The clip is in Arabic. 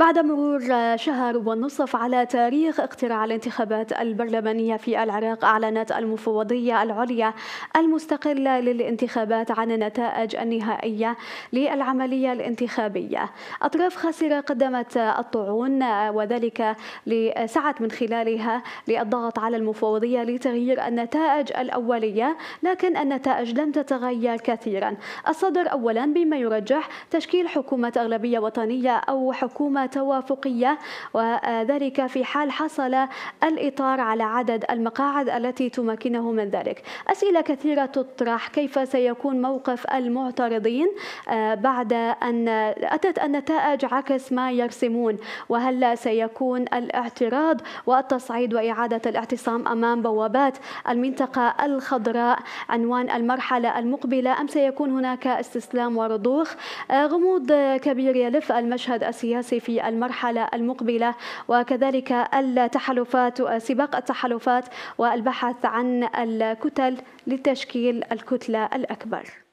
بعد مرور شهر ونصف على تاريخ اقتراع الانتخابات البرلمانية في العراق أعلنت المفوضية العليا المستقلة للانتخابات عن النتائج النهائية للعملية الانتخابية أطراف خاسرة قدمت الطعون وذلك لسعت من خلالها للضغط على المفوضية لتغيير النتائج الأولية لكن النتائج لم تتغير كثيرا الصدر أولا بما يرجح تشكيل حكومة أغلبية وطنية أو حكومة توافقية وذلك في حال حصل الإطار على عدد المقاعد التي تمكنه من ذلك أسئلة كثيرة تطرح كيف سيكون موقف المعترضين آه، بعد أن أتت النتائج عكس ما يرسمون وهل سيكون الاعتراض والتصعيد وإعادة الاعتصام أمام بوابات المنطقة الخضراء عنوان المرحلة المقبلة أم سيكون هناك استسلام ورضوخ آه، غموض كبير يلف المشهد السياسي في المرحلة المقبلة وكذلك التحالفات سباق التحالفات والبحث عن الكتل لتشكيل الكتلة الأكبر